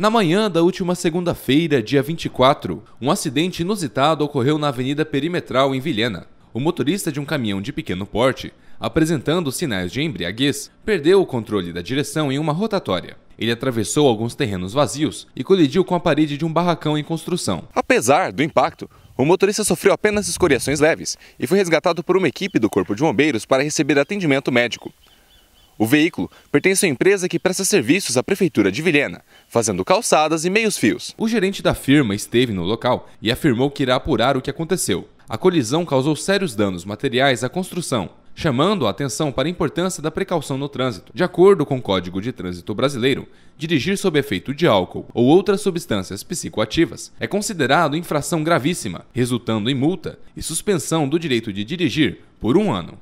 Na manhã da última segunda-feira, dia 24, um acidente inusitado ocorreu na Avenida Perimetral, em Vilhena. O motorista de um caminhão de pequeno porte, apresentando sinais de embriaguez, perdeu o controle da direção em uma rotatória. Ele atravessou alguns terrenos vazios e colidiu com a parede de um barracão em construção. Apesar do impacto, o motorista sofreu apenas escoriações leves e foi resgatado por uma equipe do Corpo de Bombeiros para receber atendimento médico. O veículo pertence à empresa que presta serviços à Prefeitura de Vilhena, fazendo calçadas e meios-fios. O gerente da firma esteve no local e afirmou que irá apurar o que aconteceu. A colisão causou sérios danos materiais à construção, chamando a atenção para a importância da precaução no trânsito. De acordo com o Código de Trânsito Brasileiro, dirigir sob efeito de álcool ou outras substâncias psicoativas é considerado infração gravíssima, resultando em multa e suspensão do direito de dirigir por um ano.